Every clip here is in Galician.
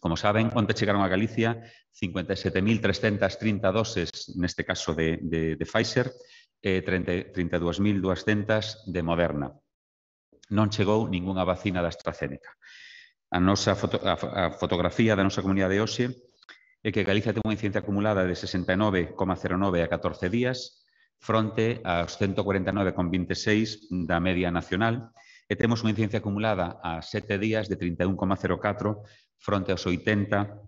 Como saben, onde chegaron a Galicia 57.330 doses, neste caso de, de, de Pfizer, e 32.200 de Moderna. Non chegou ningunha vacina da AstraZeneca. A nosa foto, a, a fotografía da nosa comunidade de hoxe é que Galicia ten unha incidencia acumulada de 69,09 a 14 días fronte aos 149,26 da media nacional e temos unha incidencia acumulada a 7 días de 31,04 fronte aos 80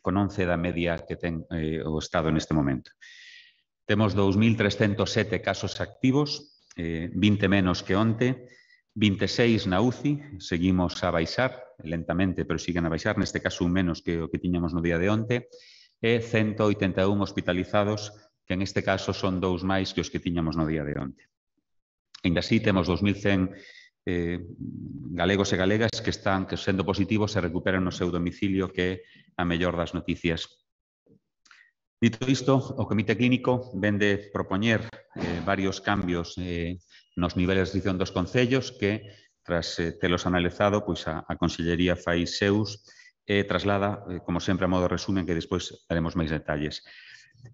con 11 da media que ten eh, o Estado neste momento. Temos 2.307 casos activos, eh, 20 menos que onte, 26 na UCI, seguimos a baixar lentamente, pero siguen a baixar, neste caso un menos que o que tiñamos no día de onte, e 181 hospitalizados, que en este caso son dous máis que os que tiñamos no día de onte. Ainda así, temos 2.100 eh, galegos e galegas que están que sendo positivos se recuperan no seu domicilio que é a mellor das noticias. Dito isto, o Comité Clínico vende propoñer eh, varios cambios eh, nos niveles de decisión dos concellos que, tras eh, telos analizado, pois a, a Consellería fai seus e eh, traslada, eh, como sempre, a modo resumen, que despois daremos máis detalles.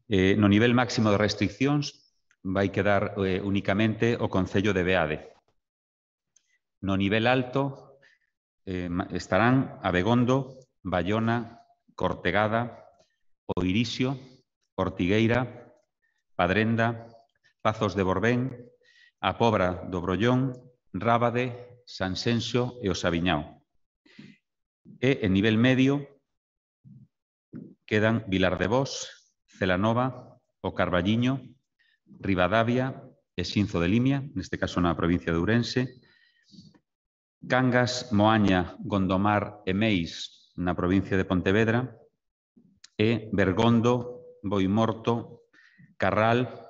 Eh, no nivel máximo de restriccións vai quedar eh, únicamente o Concello de Beade, No nivel alto eh, estarán Abegondo, Bayona, Cortegada, Oirisio, Ortigueira, Padrenda, Pazos de Borbén, a Pobra do Brollón, Rábade, Sanxenxo e o Sabiñao. E en nivel medio quedan Vilar de Vós, Celanova, o Carballiño, Rivadavia e Xinzo de Limia, neste caso na provincia de Ourense, Cangas, Moaña, Gondomar e Meis, na provincia de Pontevedra, e Bergondo, Boimorto, Carral,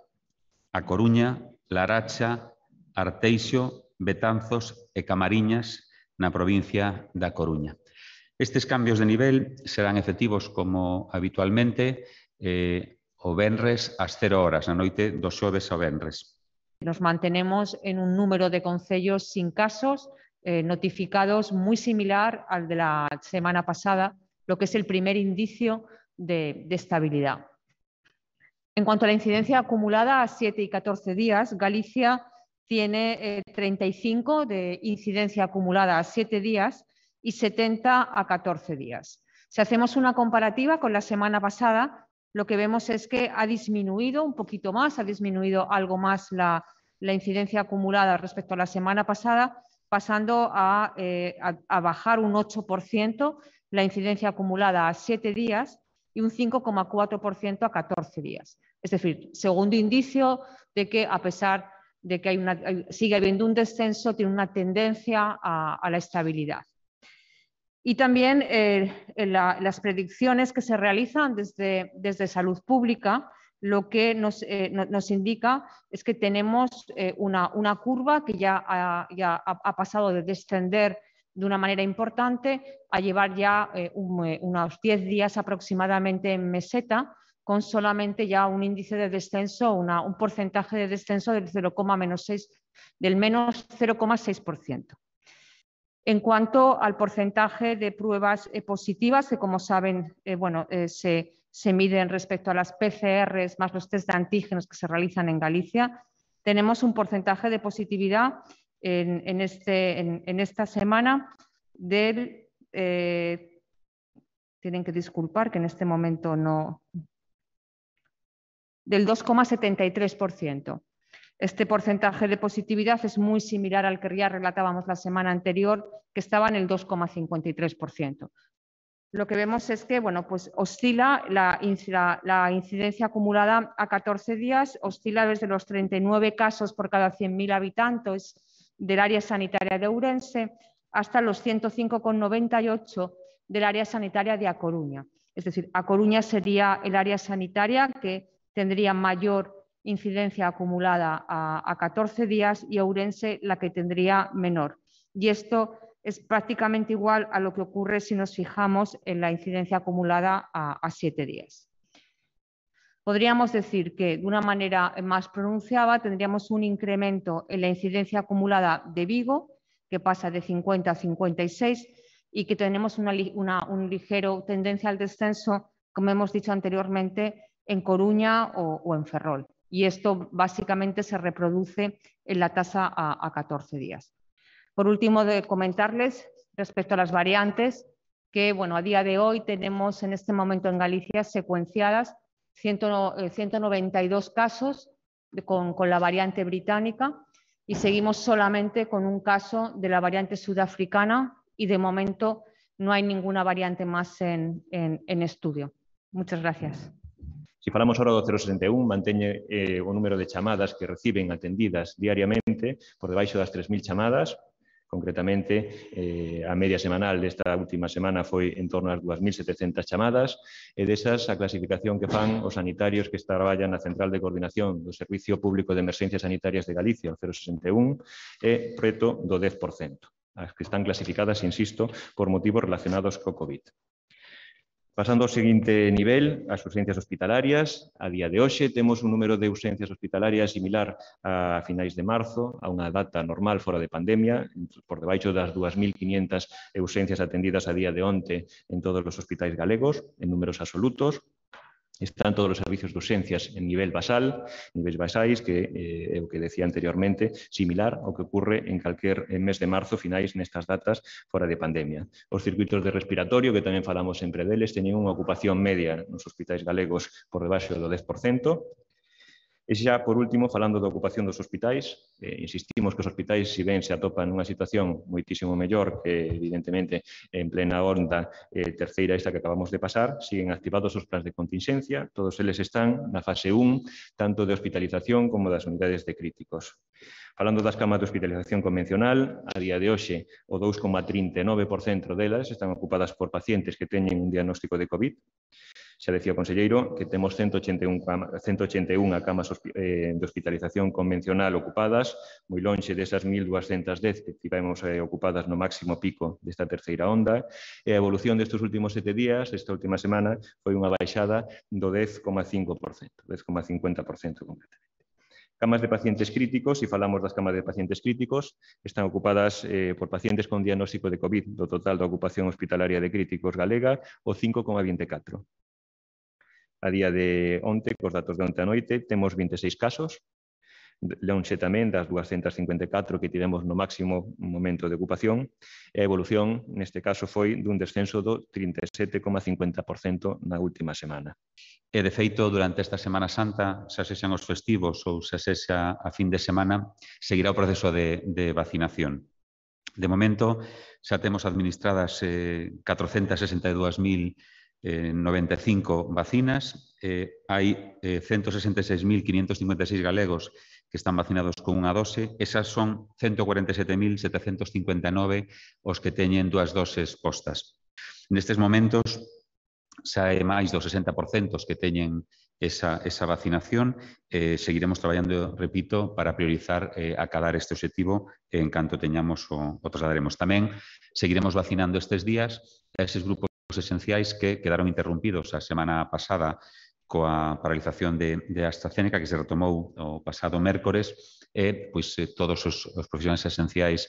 A Coruña, Laracha, Arteixo, Betanzos e Camariñas, na provincia da Coruña. Estes cambios de nivel serán efectivos como habitualmente eh, o venres ás 0 horas, na noite do xoves ao venres. Nos mantenemos en un número de concellos sin casos, Eh, notificados muy similar al de la semana pasada, lo que es el primer indicio de, estabilidad. En cuanto a la incidencia acumulada a 7 y 14 días, Galicia tiene 35 eh, de incidencia acumulada a 7 días y 70 a 14 días. Si hacemos una comparativa con la semana pasada, lo que vemos es que ha disminuido un poquito más, ha disminuido algo más la incidencia acumulada respecto a la semana pasada, pasando eh, a, bajar un 8% la incidencia acumulada a 7 días y un 5,4% a 14 días. Es decir, segundo indicio de que a pesar de que sigue habiendo un descenso, tiene una tendencia a, la estabilidad. Y también eh, las predicciones que se realizan desde salud pública lo que eh, nos, indica es que tenemos eh, una, curva que ya, ha, pasado de descender de una manera importante a llevar ya eh, unos 10 días aproximadamente en meseta, con solamente ya un índice de descenso, un porcentaje de descenso del 0,6 del menos 0,6%. En cuanto al porcentaje de pruebas positivas, que como saben, bueno, se, se miden respecto a las PCRs más los test de antígenos que se realizan en Galicia, tenemos un porcentaje de positividad en, este, en, esta semana del... Eh, tienen que disculpar que en este momento no... del 2,73%. Este porcentaje de positividad es muy similar al que ya relatábamos la semana anterior, que estaba en el 2,53% lo que vemos es que bueno, pues oscila la, incidencia acumulada a 14 días, oscila desde los 39 casos por cada 100.000 habitantes del área sanitaria de Urense hasta los 105,98 del área sanitaria de A Coruña. Es decir, A Coruña sería el área sanitaria que tendría mayor incidencia acumulada a, a 14 días y Ourense la que tendría menor. Y esto es prácticamente igual a lo que ocurre si nos fijamos en la incidencia acumulada a, siete días. Podríamos decir que de una manera más pronunciada tendríamos un incremento en la incidencia acumulada de Vigo, que pasa de 50 a 56, y que tenemos una, ligera ligero tendencia al descenso, como hemos dicho anteriormente, en Coruña o, en Ferrol. Y esto básicamente se reproduce en la tasa a, a 14 días. Por último, de comentarles respecto a las variantes, que bueno, a día de hoy tenemos en este momento en Galicia secuenciadas 192 eh, casos con, la variante británica y seguimos solamente con un caso de la variante sudafricana y de momento no hay ninguna variante más en, estudio. Muchas gracias. Si falamos ahora do 061, manteñe eh, número de llamadas que reciben atendidas diariamente por debajo de las 3.000 llamadas. Concretamente, eh, a media semanal desta última semana foi en torno ás 2.700 chamadas e desas a clasificación que fan os sanitarios que traballan na Central de Coordinación do Servicio Público de Emerxencias Sanitarias de Galicia, o 061, é preto do 10%, as que están clasificadas, insisto, por motivos relacionados co COVID. Pasando ao seguinte nivel, as urxencias hospitalarias, a día de hoxe temos un número de urxencias hospitalarias similar a finais de marzo, a unha data normal fora de pandemia, por debaixo das 2.500 urxencias atendidas a día de onte en todos os hospitais galegos, en números absolutos, Están todos os servicios de urxencias en nivel basal, niveis basais, que eh, é o que decía anteriormente, similar ao que ocurre en calquer en eh, mes de marzo, finais nestas datas, fora de pandemia. Os circuitos de respiratorio, que tamén falamos sempre deles, teñen unha ocupación media nos hospitais galegos por debaixo do 10%, E xa, por último, falando da ocupación dos hospitais, eh, insistimos que os hospitais, si ben se atopan nunha situación moitísimo mellor que, evidentemente, en plena onda eh, terceira esta que acabamos de pasar, siguen activados os plans de contingencia, todos eles están na fase 1, tanto de hospitalización como das unidades de críticos. Falando das camas de hospitalización convencional, a día de hoxe o 2,39% delas están ocupadas por pacientes que teñen un diagnóstico de COVID. Xa decía o Conselleiro que temos 181, 181 camas eh, de hospitalización convencional ocupadas, moi lonxe desas 1.210 que tivemos eh, ocupadas no máximo pico desta terceira onda, e a evolución destes últimos sete días, esta última semana, foi unha baixada do 10,5%, 10,50% concretamente camas de pacientes críticos, se falamos das camas de pacientes críticos, están ocupadas eh, por pacientes con diagnóstico de COVID, do total da ocupación hospitalaria de críticos galega, o 5,24 a día de onte, cos datos de onte a noite, temos 26 casos, lonxe tamén das 254 que tivemos no máximo momento de ocupación, e a evolución, neste caso, foi dun descenso do 37,50% na última semana. E, de feito, durante esta Semana Santa, xa se sexan os festivos ou xa se sexa a fin de semana, seguirá o proceso de, de vacinación. De momento, xa temos administradas eh, 462.000 eh, 95 vacinas, eh, hai eh, 166.556 galegos que están vacinados con unha dose, esas son 147.759 os que teñen dúas doses postas. Nestes momentos, xa é máis do 60% os que teñen esa, esa vacinación. Eh, seguiremos traballando, repito, para priorizar eh, cadar este objetivo en canto teñamos o, o trasladaremos. Tamén seguiremos vacinando estes días a eses grupos servizos esenciais que quedaron interrumpidos a semana pasada coa paralización de, de AstraZeneca que se retomou o pasado mércores e pois eh, todos os, os profesionais esenciais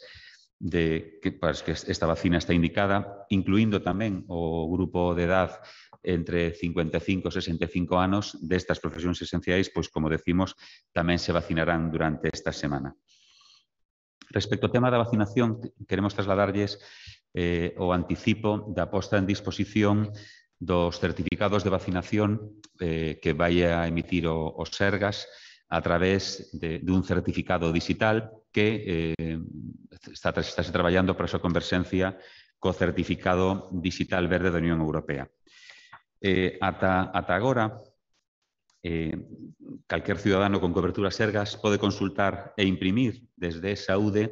de que, para que esta vacina está indicada, incluindo tamén o grupo de edad entre 55 e 65 anos destas profesións esenciais, pois como decimos, tamén se vacinarán durante esta semana. Respecto ao tema da vacinación, queremos trasladarlles eh, o anticipo da posta en disposición dos certificados de vacinación eh, que vai a emitir o, o Sergas a través de, dun certificado digital que eh, está, está se traballando para a súa conversencia co certificado digital verde da Unión Europea. Eh, ata, ata agora, eh, calquer ciudadano con cobertura Sergas pode consultar e imprimir desde saúde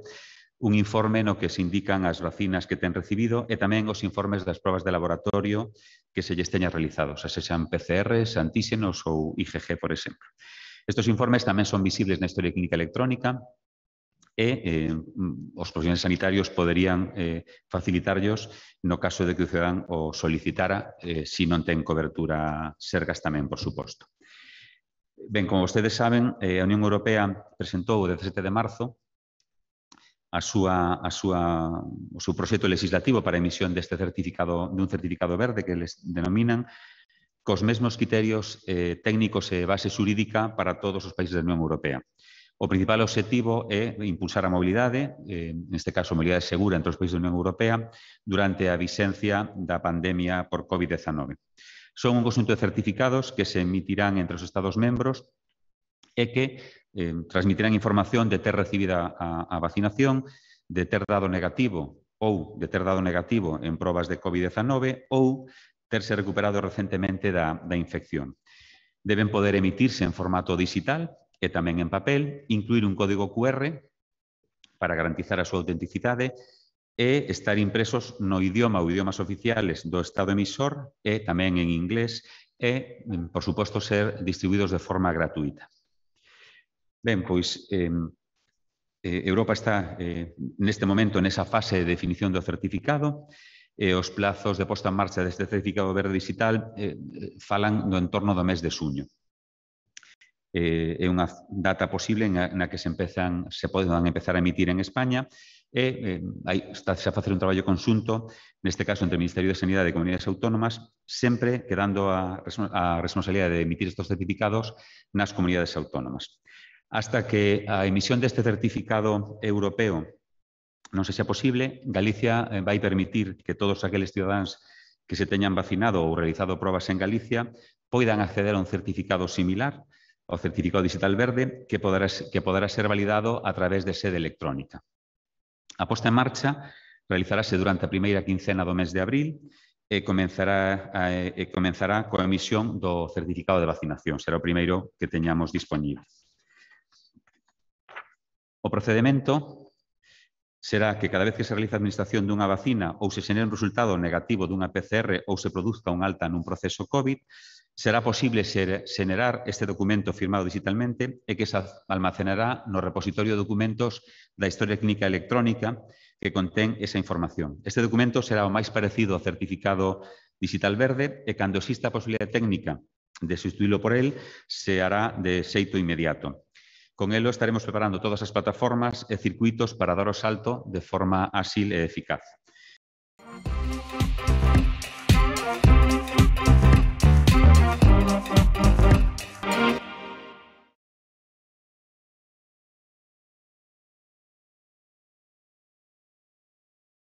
un informe no que se indican as vacinas que ten recibido e tamén os informes das probas de laboratorio que se lles teña realizados, se sean PCRs, antíxenos ou IgG, por exemplo. Estos informes tamén son visibles na historia clínica electrónica e eh, os profesionales sanitarios poderían eh, no caso de que o cidadán o solicitara eh, se si non ten cobertura sergas tamén, por suposto. Ben, como vostedes saben, eh, a Unión Europea presentou o 17 de marzo a súa, a súa, o seu proxecto legislativo para a emisión deste certificado, de un certificado verde que les denominan, cos mesmos criterios eh, técnicos e base xurídica para todos os países da Unión Europea. O principal obxectivo é impulsar a mobilidade, eh, neste caso, a mobilidade segura entre os países da Unión Europea, durante a vixencia da pandemia por COVID-19. Son un conjunto de certificados que se emitirán entre os Estados membros e que eh, transmitirán información de ter recibida a, a vacinación, de ter dado negativo ou de ter dado negativo en probas de COVID-19 ou terse recuperado recentemente da, da infección. Deben poder emitirse en formato digital e tamén en papel, incluir un código QR para garantizar a súa autenticidade e estar impresos no idioma ou idiomas oficiales do Estado emisor e tamén en inglés e, por suposto, ser distribuídos de forma gratuita. Ben, pois eh, Europa está eh, neste momento nesa fase de definición do certificado e eh, os plazos de posta en marcha deste certificado verde digital eh, falan no entorno do mes de suño. Eh, é unha data posible na, na que se empezan se poden empezar a emitir en España e eh, hai, está a facer un traballo conxunto, neste caso entre o Ministerio de Sanidade e Comunidades Autónomas, sempre quedando a, a responsabilidade de emitir estes certificados nas comunidades autónomas hasta que a emisión deste certificado europeo non se xa posible, Galicia eh, vai permitir que todos aqueles cidadáns que se teñan vacinado ou realizado probas en Galicia poidan acceder a un certificado similar ao certificado digital verde que poderá, que poderá ser validado a través de sede electrónica. A posta en marcha realizarase durante a primeira quincena do mes de abril e comenzará, eh, e comenzará coa emisión do certificado de vacinación. Será o primeiro que teñamos disponible. O procedimento será que cada vez que se realiza a administración dunha vacina ou se xenera un resultado negativo dunha PCR ou se produzca un alta nun proceso COVID, será posible xenerar este documento firmado digitalmente e que se almacenará no repositorio de documentos da Historia Clínica Electrónica que contén esa información. Este documento será o máis parecido ao certificado digital verde e cando exista a posibilidade técnica de sustituílo por el, se hará de xeito inmediato. Con elo estaremos preparando todas as plataformas e circuitos para dar o salto de forma áxil e eficaz.